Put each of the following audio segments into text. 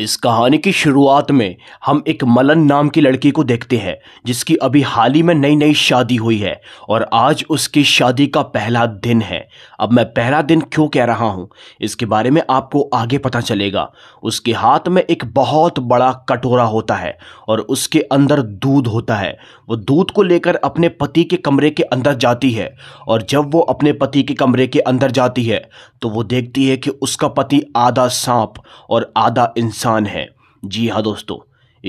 इस कहानी की शुरुआत में हम एक मलन नाम की लड़की को देखते हैं जिसकी अभी हाल ही में नई नई शादी हुई है और आज उसकी शादी का पहला दिन है अब मैं पहला दिन क्यों कह रहा हूँ इसके बारे में आपको आगे पता चलेगा उसके हाथ में एक बहुत बड़ा कटोरा होता है और उसके अंदर दूध होता है वो दूध को लेकर अपने पति के कमरे के अंदर जाती है और जब वो अपने पति के कमरे के अंदर जाती है तो वो देखती है कि उसका पति आधा सांप और आधा इंसान इंसान है जी हाँ दोस्तों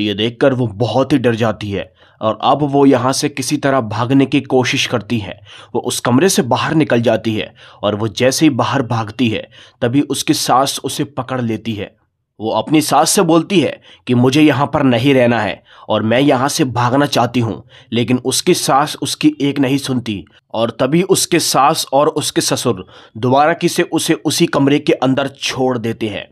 ये देखकर वो बहुत ही डर जाती है और अब वो यहाँ से किसी तरह भागने की कोशिश करती है वो उस कमरे से बाहर निकल जाती है और वो जैसे ही बाहर भागती है तभी उसकी सास उसे पकड़ लेती है वो अपनी सास से बोलती है कि मुझे यहाँ पर नहीं रहना है और मैं यहाँ से भागना चाहती हूँ लेकिन उसकी सास उसकी एक नहीं सुनती और तभी उसके सास और उसके ससुर दोबारा किसे उसे उसी कमरे के अंदर छोड़ देते हैं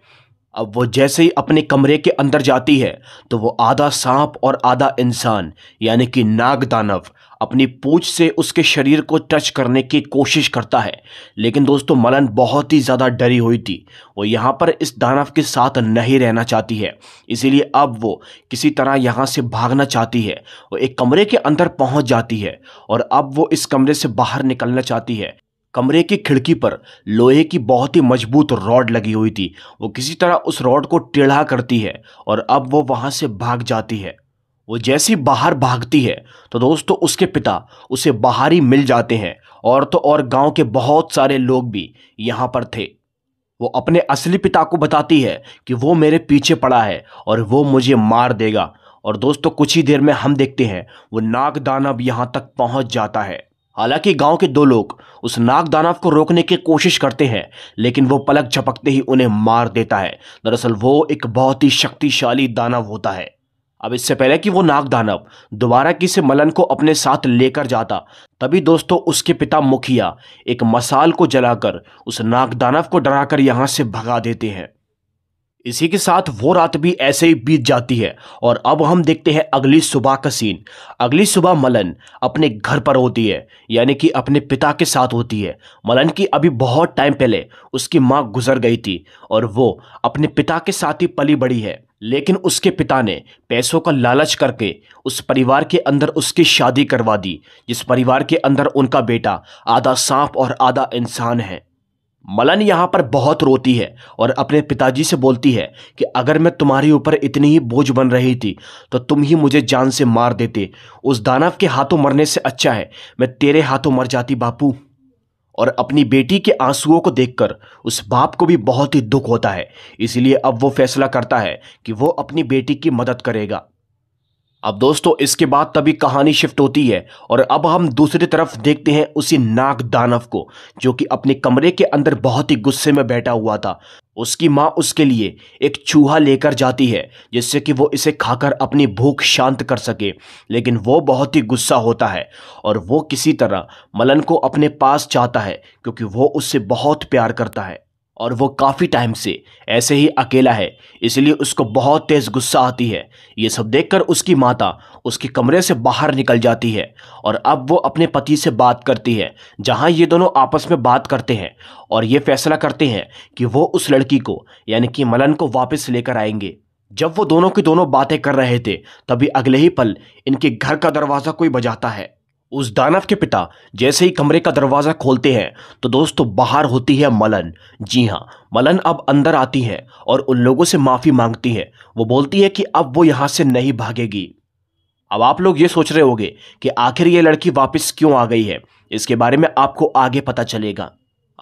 अब वो जैसे ही अपने कमरे के अंदर जाती है तो वो आधा सांप और आधा इंसान यानी कि नाग दानव अपनी पूछ से उसके शरीर को टच करने की कोशिश करता है लेकिन दोस्तों मलन बहुत ही ज़्यादा डरी हुई थी वो यहाँ पर इस दानव के साथ नहीं रहना चाहती है इसीलिए अब वो किसी तरह यहाँ से भागना चाहती है वो एक कमरे के अंदर पहुँच जाती है और अब वो इस कमरे से बाहर निकलना चाहती है कमरे की खिड़की पर लोहे की बहुत ही मजबूत रॉड लगी हुई थी वो किसी तरह उस रॉड को टेढ़ा करती है और अब वो वहाँ से भाग जाती है वो जैसी बाहर भागती है तो दोस्तों उसके पिता उसे बाहर ही मिल जाते हैं और तो और गांव के बहुत सारे लोग भी यहाँ पर थे वो अपने असली पिता को बताती है कि वो मेरे पीछे पड़ा है और वो मुझे मार देगा और दोस्तों कुछ ही देर में हम देखते हैं वो नागदानव यहाँ तक पहुँच जाता है हालांकि गांव के दो लोग उस नाग दानव को रोकने की कोशिश करते हैं लेकिन वो पलक झपकते ही उन्हें मार देता है दरअसल वो एक बहुत ही शक्तिशाली दानव होता है अब इससे पहले कि वो नाग दानव दोबारा किसी मलन को अपने साथ लेकर जाता तभी दोस्तों उसके पिता मुखिया एक मसाल को जलाकर उस नाग दानव को डराकर यहाँ से भगा देते हैं इसी के साथ वो रात भी ऐसे ही बीत जाती है और अब हम देखते हैं अगली सुबह का सीन अगली सुबह मलन अपने घर पर होती है यानी कि अपने पिता के साथ होती है मलन की अभी बहुत टाइम पहले उसकी माँ गुजर गई थी और वो अपने पिता के साथ ही पली बड़ी है लेकिन उसके पिता ने पैसों का लालच करके उस परिवार के अंदर उसकी शादी करवा दी जिस परिवार के अंदर उनका बेटा आधा सांप और आधा इंसान है मलन यहाँ पर बहुत रोती है और अपने पिताजी से बोलती है कि अगर मैं तुम्हारे ऊपर इतनी ही बोझ बन रही थी तो तुम ही मुझे जान से मार देते उस दानव के हाथों मरने से अच्छा है मैं तेरे हाथों मर जाती बापू और अपनी बेटी के आंसुओं को देखकर उस बाप को भी बहुत ही दुख होता है इसलिए अब वो फैसला करता है कि वो अपनी बेटी की मदद करेगा अब दोस्तों इसके बाद तभी कहानी शिफ्ट होती है और अब हम दूसरी तरफ देखते हैं उसी नाग दानव को जो कि अपने कमरे के अंदर बहुत ही गुस्से में बैठा हुआ था उसकी माँ उसके लिए एक चूहा लेकर जाती है जिससे कि वो इसे खाकर अपनी भूख शांत कर सके लेकिन वो बहुत ही गुस्सा होता है और वो किसी तरह मलन को अपने पास चाहता है क्योंकि वो उससे बहुत प्यार करता है और वो काफ़ी टाइम से ऐसे ही अकेला है इसलिए उसको बहुत तेज़ गुस्सा आती है ये सब देखकर उसकी माता उसके कमरे से बाहर निकल जाती है और अब वो अपने पति से बात करती है जहाँ ये दोनों आपस में बात करते हैं और ये फैसला करते हैं कि वो उस लड़की को यानी कि मलन को वापस लेकर आएंगे जब वो दोनों की दोनों बातें कर रहे थे तभी अगले ही पल इनके घर का दरवाज़ा कोई बजाता है उस दानव के पिता जैसे ही कमरे का दरवाज़ा खोलते हैं तो दोस्तों बाहर होती है मलन जी हाँ मलन अब अंदर आती है और उन लोगों से माफ़ी मांगती है वो बोलती है कि अब वो यहां से नहीं भागेगी अब आप लोग ये सोच रहे होंगे कि आखिर ये लड़की वापस क्यों आ गई है इसके बारे में आपको आगे पता चलेगा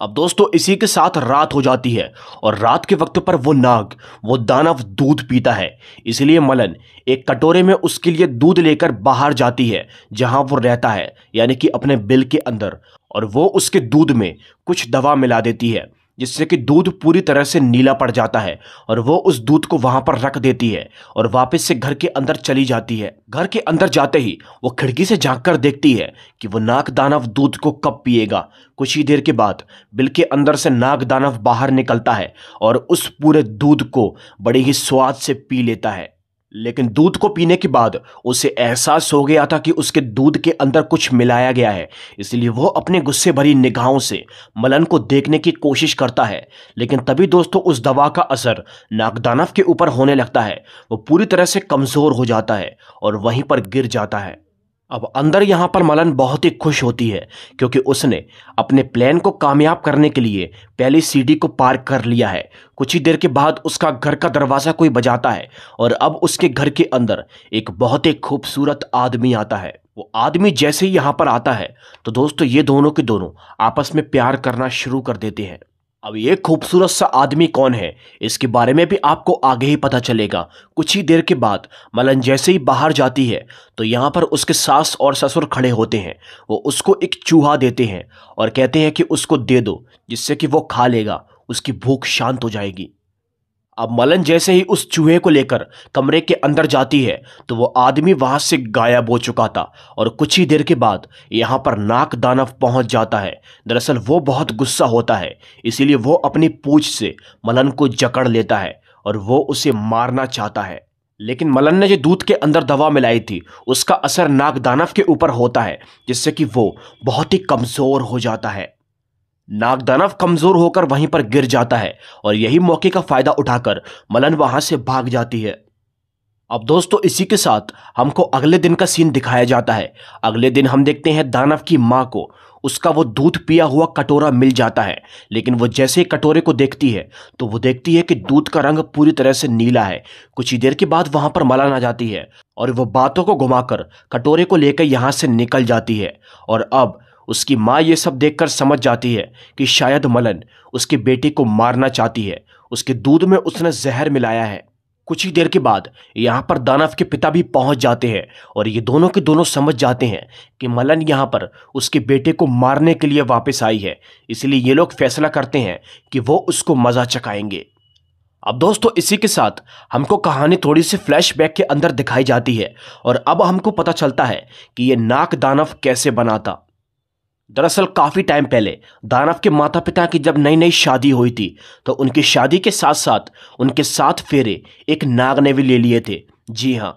अब दोस्तों इसी के साथ रात हो जाती है और रात के वक्त पर वो नाग वो दानव दूध पीता है इसलिए मलन एक कटोरे में उसके लिए दूध लेकर बाहर जाती है जहां वो रहता है यानी कि अपने बिल के अंदर और वो उसके दूध में कुछ दवा मिला देती है जिससे कि दूध पूरी तरह से नीला पड़ जाता है और वो उस दूध को वहां पर रख देती है और वापस से घर के अंदर चली जाती है घर के अंदर जाते ही वो खिड़की से झाँक कर देखती है कि वो नाग दानव दूध को कब पिएगा कुछ ही देर के बाद बिल के अंदर से नाग दानव बाहर निकलता है और उस पूरे दूध को बड़े ही स्वाद से पी लेता है लेकिन दूध को पीने के बाद उसे एहसास हो गया था कि उसके दूध के अंदर कुछ मिलाया गया है इसलिए वह अपने गुस्से भरी निगाहों से मलन को देखने की कोशिश करता है लेकिन तभी दोस्तों उस दवा का असर नागदानव के ऊपर होने लगता है वो पूरी तरह से कमज़ोर हो जाता है और वहीं पर गिर जाता है अब अंदर यहाँ पर मलन बहुत ही खुश होती है क्योंकि उसने अपने प्लान को कामयाब करने के लिए पहली सीढ़ी को पार कर लिया है कुछ ही देर के बाद उसका घर का दरवाज़ा कोई बजाता है और अब उसके घर के अंदर एक बहुत ही खूबसूरत आदमी आता है वो आदमी जैसे ही यहाँ पर आता है तो दोस्तों ये दोनों के दोनों आपस में प्यार करना शुरू कर देते हैं अब ये खूबसूरत सा आदमी कौन है इसके बारे में भी आपको आगे ही पता चलेगा कुछ ही देर के बाद मलन जैसे ही बाहर जाती है तो यहाँ पर उसके सास और ससुर खड़े होते हैं वो उसको एक चूहा देते हैं और कहते हैं कि उसको दे दो जिससे कि वो खा लेगा उसकी भूख शांत हो जाएगी अब मलन जैसे ही उस चूहे को लेकर कमरे के अंदर जाती है तो वो आदमी वहां से गायब हो चुका था और कुछ ही देर के बाद यहाँ पर नाक दानव पहुंच जाता है दरअसल वो बहुत गुस्सा होता है इसीलिए वो अपनी पूछ से मलन को जकड़ लेता है और वो उसे मारना चाहता है लेकिन मलन ने जो दूध के अंदर दवा मिलाई थी उसका असर दानव के ऊपर होता है जिससे कि वो बहुत ही कमज़ोर हो जाता है नागदानव कमजोर होकर वहीं पर गिर जाता है और यही मौके का फायदा उठाकर मलन वहां से भाग जाती है अब दोस्तों इसी के साथ हमको अगले दिन का सीन दिखाया जाता है अगले दिन हम देखते हैं दानव की माँ को उसका वो दूध पिया हुआ कटोरा मिल जाता है लेकिन वो जैसे कटोरे को देखती है तो वो देखती है कि दूध का रंग पूरी तरह से नीला है कुछ ही देर के बाद वहां पर मलन आ जाती है और वो बातों को घुमाकर कटोरे को लेकर यहाँ से निकल जाती है और अब उसकी माँ ये सब देखकर समझ जाती है कि शायद मलन उसके बेटे को मारना चाहती है उसके दूध में उसने जहर मिलाया है कुछ ही देर के बाद यहाँ पर दानव के पिता भी पहुँच जाते हैं और ये दोनों के दोनों समझ जाते हैं कि मलन यहाँ पर उसके बेटे को मारने के लिए वापस आई है इसलिए ये लोग फैसला करते हैं कि वो उसको मज़ा चखाएंगे अब दोस्तों इसी के साथ हमको कहानी थोड़ी सी फ्लैशबैक के अंदर दिखाई जाती है और अब हमको पता चलता है कि ये नाक दानव कैसे बना था दरअसल काफ़ी टाइम पहले दानव के माता पिता की जब नई नई शादी हुई थी तो उनकी शादी के साथ साथ उनके साथ फेरे एक नाग ने भी ले लिए थे जी हाँ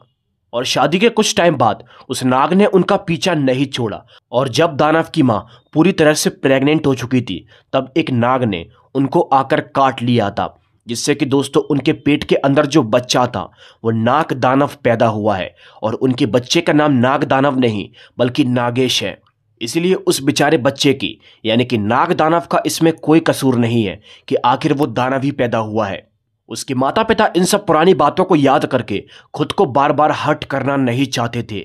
और शादी के कुछ टाइम बाद उस नाग ने उनका पीछा नहीं छोड़ा और जब दानव की माँ पूरी तरह से प्रेग्नेंट हो चुकी थी तब एक नाग ने उनको आकर काट लिया था जिससे कि दोस्तों उनके पेट के अंदर जो बच्चा था वो नाग दानव पैदा हुआ है और उनके बच्चे का नाम नाग दानव नहीं बल्कि नागेश है इसलिए उस बेचारे बच्चे की यानी कि नाग दानव का इसमें कोई कसूर नहीं है कि आखिर वो दानव ही पैदा हुआ है उसके माता पिता इन सब पुरानी बातों को याद करके खुद को बार बार हर्ट करना नहीं चाहते थे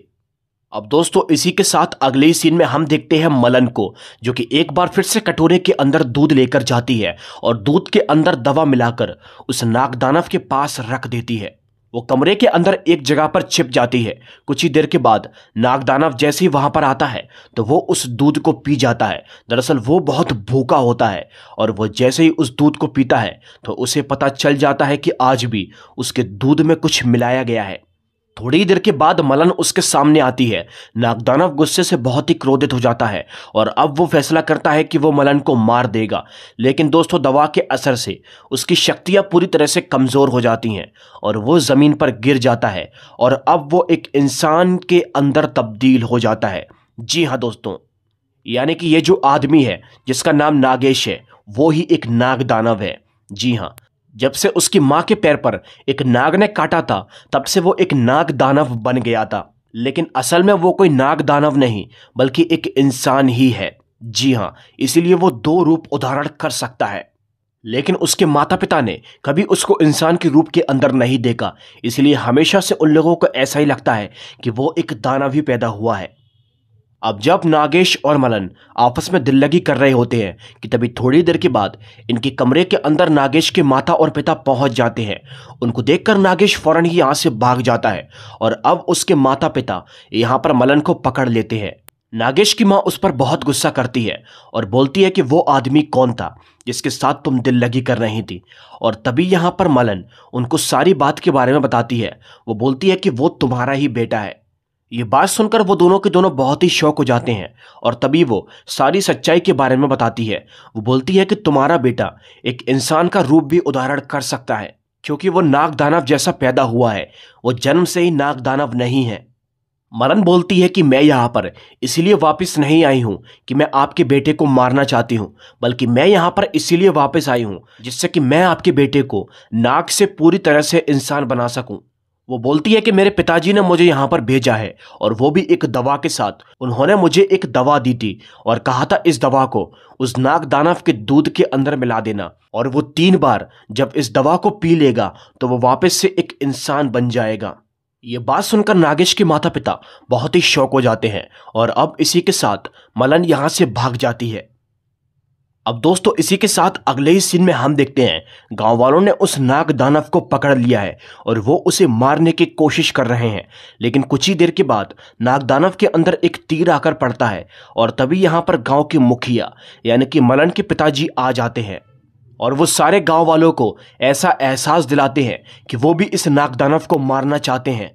अब दोस्तों इसी के साथ अगले ही सीन में हम देखते हैं मलन को जो कि एक बार फिर से कटोरे के अंदर दूध लेकर जाती है और दूध के अंदर दवा मिलाकर उस नाग दानव के पास रख देती है वो कमरे के अंदर एक जगह पर छिप जाती है कुछ ही देर के बाद नागदानव जैसे ही वहां पर आता है तो वो उस दूध को पी जाता है दरअसल वो बहुत भूखा होता है और वो जैसे ही उस दूध को पीता है तो उसे पता चल जाता है कि आज भी उसके दूध में कुछ मिलाया गया है थोड़ी ही देर के बाद मलन उसके सामने आती है नागदानव गुस्से से बहुत ही क्रोधित हो जाता है और अब वो फैसला करता है कि वो मलन को मार देगा लेकिन दोस्तों दवा के असर से उसकी शक्तियाँ पूरी तरह से कमज़ोर हो जाती हैं और वो ज़मीन पर गिर जाता है और अब वो एक इंसान के अंदर तब्दील हो जाता है जी हाँ दोस्तों यानी कि ये जो आदमी है जिसका नाम नागेश है वो ही एक नागदानव है जी हाँ जब से उसकी माँ के पैर पर एक नाग ने काटा था तब से वो एक नाग दानव बन गया था लेकिन असल में वो कोई नाग दानव नहीं बल्कि एक इंसान ही है जी हाँ इसीलिए वो दो रूप उदाहरण कर सकता है लेकिन उसके माता पिता ने कभी उसको इंसान के रूप के अंदर नहीं देखा इसलिए हमेशा से उन लोगों को ऐसा ही लगता है कि वो एक दानव ही पैदा हुआ है अब जब नागेश और मलन आपस में दिल लगी कर रहे होते हैं कि तभी थोड़ी देर के बाद इनके कमरे के अंदर नागेश के माता और पिता पहुंच जाते हैं उनको देखकर नागेश फौरन ही यहाँ से भाग जाता है और अब उसके माता पिता यहाँ पर मलन को पकड़ लेते हैं नागेश की माँ उस पर बहुत गुस्सा करती है और बोलती है कि वो आदमी कौन था जिसके साथ तुम दिल लगी कर रही थी और तभी यहाँ पर मलन उनको सारी बात के बारे में बताती है वो बोलती है कि वो तुम्हारा ही बेटा है ये बात सुनकर वो दोनों के दोनों बहुत ही शौक हो जाते हैं और तभी वो सारी सच्चाई के बारे में बताती है वो बोलती है कि तुम्हारा बेटा एक इंसान का रूप भी उदाहरण कर सकता है क्योंकि वो नाग दानव जैसा पैदा हुआ है वो जन्म से ही नाग दानव नहीं है मरन बोलती है कि मैं यहाँ पर इसीलिए वापस नहीं आई हूँ कि मैं आपके बेटे को मारना चाहती हूँ बल्कि मैं यहाँ पर इसीलिए वापस आई हूँ जिससे कि मैं आपके बेटे को नाक से पूरी तरह से इंसान बना सकूँ वो बोलती है कि मेरे पिताजी ने मुझे यहाँ पर भेजा है और वो भी एक दवा के साथ उन्होंने मुझे एक दवा दी थी और कहा था इस दवा को उस नाग दानव के दूध के अंदर मिला देना और वो तीन बार जब इस दवा को पी लेगा तो वो वापस से एक इंसान बन जाएगा ये बात सुनकर नागेश के माता पिता बहुत ही शौक हो जाते हैं और अब इसी के साथ मलन यहाँ से भाग जाती है अब दोस्तों इसी के साथ अगले ही सीन में हम देखते हैं गांव वालों ने उस नाग दानव को पकड़ लिया है और वो उसे मारने की कोशिश कर रहे हैं लेकिन कुछ ही देर के बाद नाग दानव के अंदर एक तीर आकर पड़ता है और तभी यहाँ पर गांव के मुखिया यानी कि मलन के पिताजी आ जाते हैं और वो सारे गांव वालों को ऐसा एहसास दिलाते हैं कि वो भी इस नागदानव को मारना चाहते हैं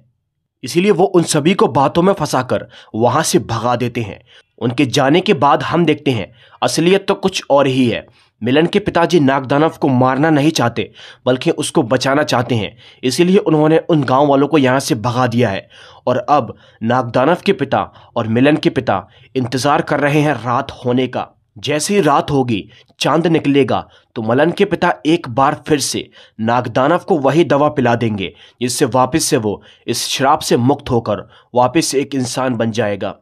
इसीलिए वो उन सभी को बातों में फंसाकर वहां से भगा देते हैं उनके जाने के बाद हम देखते हैं असलियत तो कुछ और ही है मिलन के पिताजी नागदानव को मारना नहीं चाहते बल्कि उसको बचाना चाहते हैं इसीलिए उन्होंने उन गांव वालों को यहाँ से भगा दिया है और अब नागदानव के पिता और मिलन के पिता इंतज़ार कर रहे हैं रात होने का जैसे ही रात होगी चांद निकलेगा तो मलन के पिता एक बार फिर से नागदानव को वही दवा पिला देंगे जिससे वापस से वो इस शराब से मुक्त होकर वापस से एक इंसान बन जाएगा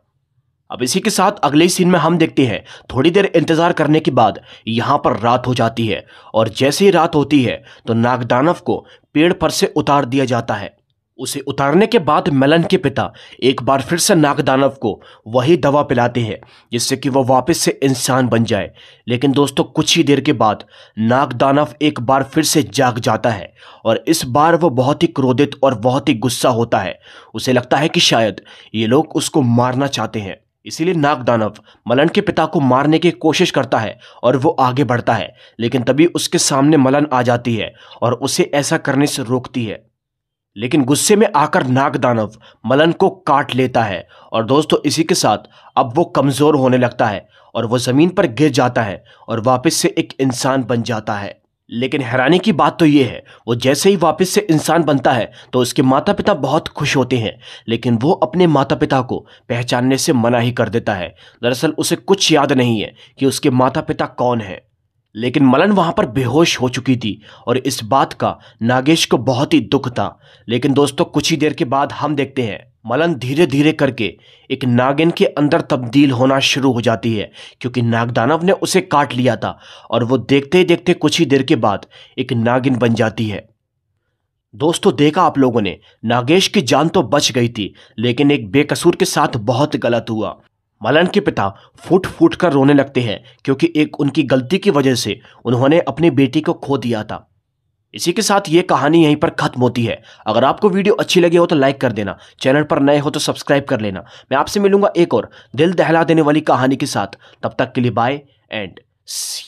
अब इसी के साथ अगले सीन में हम देखते हैं थोड़ी देर इंतजार करने के बाद यहाँ पर रात हो जाती है और जैसे ही रात होती है तो नागदानव को पेड़ पर से उतार दिया जाता है उसे उतारने के बाद मेलन के पिता एक बार फिर से नागदानव को वही दवा पिलाते हैं जिससे कि वह वापस से इंसान बन जाए लेकिन दोस्तों कुछ ही देर के बाद नागदानव एक बार फिर से जाग जाता है और इस बार वह बहुत ही क्रोधित और बहुत ही गुस्सा होता है उसे लगता है कि शायद ये लोग उसको मारना चाहते हैं इसीलिए नागदानव मलन के पिता को मारने की कोशिश करता है और वो आगे बढ़ता है लेकिन तभी उसके सामने मलन आ जाती है और उसे ऐसा करने से रोकती है लेकिन गुस्से में आकर नाग दानव मलन को काट लेता है और दोस्तों इसी के साथ अब वो कमज़ोर होने लगता है और वो ज़मीन पर गिर जाता है और वापस से एक इंसान बन जाता है लेकिन हैरानी की बात तो ये है वो जैसे ही वापस से इंसान बनता है तो उसके माता पिता बहुत खुश होते हैं लेकिन वो अपने माता पिता को पहचानने से मना ही कर देता है दरअसल उसे कुछ याद नहीं है कि उसके माता पिता कौन है लेकिन मलन वहां पर बेहोश हो चुकी थी और इस बात का नागेश को बहुत ही दुख था लेकिन दोस्तों कुछ ही देर के बाद हम देखते हैं मलन धीरे धीरे करके एक नागिन के अंदर तब्दील होना शुरू हो जाती है क्योंकि नागदानव ने उसे काट लिया था और वो देखते ही देखते कुछ ही देर के बाद एक नागिन बन जाती है दोस्तों देखा आप लोगों ने नागेश की जान तो बच गई थी लेकिन एक बेकसूर के साथ बहुत गलत हुआ मलन के पिता फूट फूट कर रोने लगते हैं क्योंकि एक उनकी गलती की वजह से उन्होंने अपनी बेटी को खो दिया था इसी के साथ ये कहानी यहीं पर खत्म होती है अगर आपको वीडियो अच्छी लगी हो तो लाइक कर देना चैनल पर नए हो तो सब्सक्राइब कर लेना मैं आपसे मिलूंगा एक और दिल दहला देने वाली कहानी के साथ तब तक के लिए बाय एंड सी